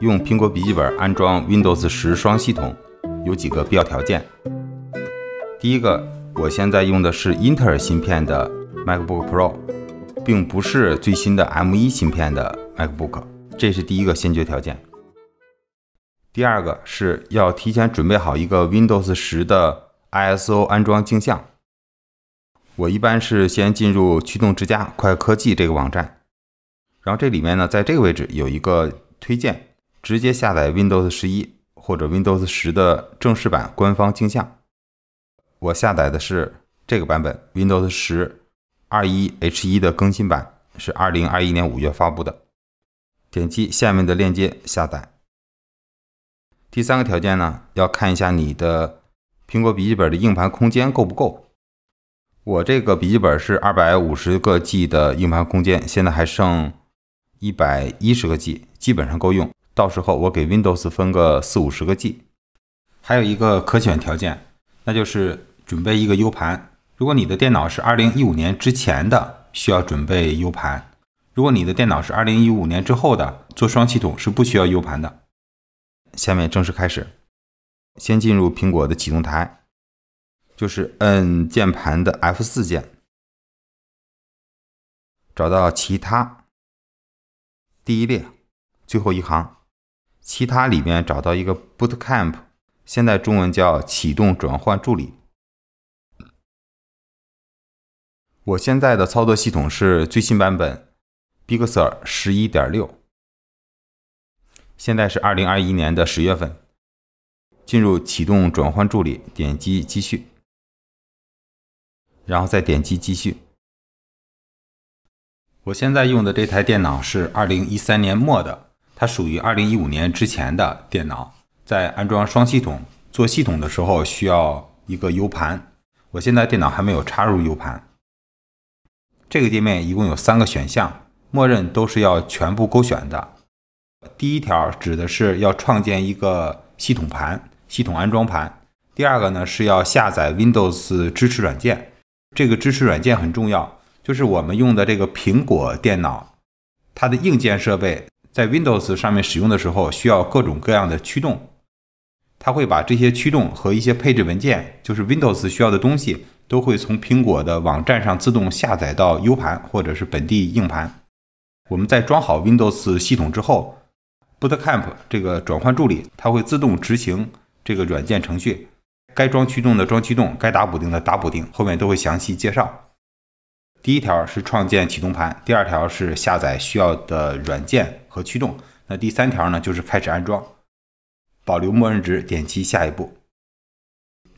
用苹果笔记本安装 Windows 十双系统有几个必要条件。第一个，我现在用的是英特尔芯片的 MacBook Pro，并不是最新的 M1 芯片的 MacBook，这是第一个先决条件。第二个是要提前准备好一个 Windows 十的 ISO 安装镜像。我一般是先进入驱动之家快科技这个网站，然后这里面呢，在这个位置有一个。推荐直接下载 Windows 十一或者 Windows 十的正式版官方镜像。我下载的是这个版本 Windows 十二一 H 一的更新版，是二零二一年五月发布的。点击下面的链接下载。第三个条件呢，要看一下你的苹果笔记本的硬盘空间够不够。我这个笔记本是二百五十个 G 的硬盘空间，现在还剩。一百一十个 G 基本上够用，到时候我给 Windows 分个四五十个 G。还有一个可选条件，那就是准备一个 U 盘。如果你的电脑是二零一五年之前的，需要准备 U 盘；如果你的电脑是二零一五年之后的，做双系统是不需要 U 盘的。下面正式开始，先进入苹果的启动台，就是按键盘的 F 四键，找到其他。第一列，最后一行，其他里面找到一个 Boot Camp，现在中文叫启动转换助理。我现在的操作系统是最新版本 Big Sur 十一点六，现在是二零二一年的十月份。进入启动转换助理，点击继续，然后再点击继续。我现在用的这台电脑是二零一三年末的，它属于二零一五年之前的电脑。在安装双系统做系统的时候，需要一个 U 盘。我现在电脑还没有插入 U 盘。这个界面一共有三个选项，默认都是要全部勾选的。第一条指的是要创建一个系统盘、系统安装盘。第二个呢是要下载 Windows 支持软件，这个支持软件很重要。就是我们用的这个苹果电脑，它的硬件设备在 Windows 上面使用的时候，需要各种各样的驱动。它会把这些驱动和一些配置文件，就是 Windows 需要的东西，都会从苹果的网站上自动下载到 U 盘或者是本地硬盘。我们在装好 Windows 系统之后，Boot Camp 这个转换助理，它会自动执行这个软件程序，该装驱动的装驱动，该打补丁的打补丁，后面都会详细介绍。第一条是创建启动盘，第二条是下载需要的软件和驱动，那第三条呢就是开始安装，保留默认值，点击下一步。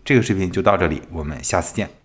这个视频就到这里，我们下次见。